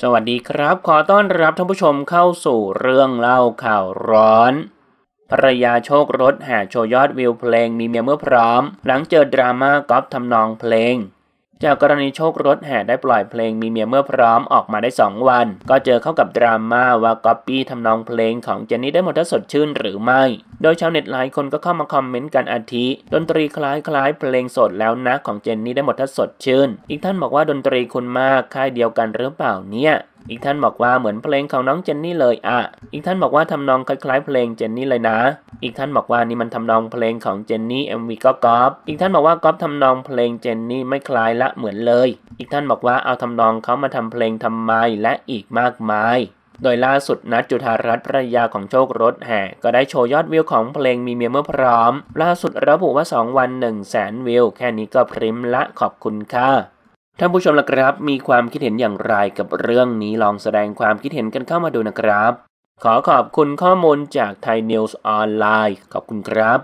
สวัสดีครับ ขอต้อนรับท่านผู้ชมเข้าสู่เรื่องเล่าข่าวร้อนภรยาโชครถแห่โชยอดวิวเพลงมีเมียเมื่อพร้อม หลังเจอดราม่าก๊อฟทำนองเพลงจากกรณีโชครถแห่ได้ปล่อยเพลงมีเมียเมื่อพร้อมออกมาได้ 2 วัน ก็เจอเข้ากับดราม่าว่าก๊อปปี้ทำนองเพลงของเจนนี่ได้หมดั้งสดชื่นหรือไม่ โดยชาวเน็ตหลายคนก็เข้ามาคอมเมนต์กันอาทิ ดนตรีคล้ายคล้ายเพลงสดแล้วนะ ของเจนนี่ได้หมดั้งสดชื่น อีกท่านบอกว่าดนตรีคุณมากค่ายเดียวกันหรือเปล่าเนี่ยอีกท่านบอกว่าเหมือนเพลงของน้องเจนนี่เลยอ่ะ อีกท่านบอกว่าทำนองคล้าย ๆ เพลงเจนนี่เลยนะ อีกท่านบอกว่านี่มันทำนองเพลงของเจนนี่เอ็มวีก็ก๊อปอีกท่านบอกว่าก๊อปทำนองเพลงเจนนี่ไม่คล้ายละเหมือนเลย อีกท่านบอกว่าเอาทำนองเขามาทำเพลงทำไมและอีกมากมาย โดยล่าสุดนัดจุธารัตน์ภรยาของโชครถแห่ก็ได้โชว์ยอดวิวของเพลงมีเมียเมื่อพร้อม ล่าสุดระบุว่า2วัน1แสนวิวแค่นี้ก็พริมละขอบคุณค่ะท่านผู้ชมละครับมีความคิดเห็นอย่างไรกับเรื่องนี้ลองแสดงความคิดเห็นกันเข้ามาดูนะครับ ขอขอบคุณข้อมูลจากไทยนิวส์ออนไลน์ขอบคุณครับ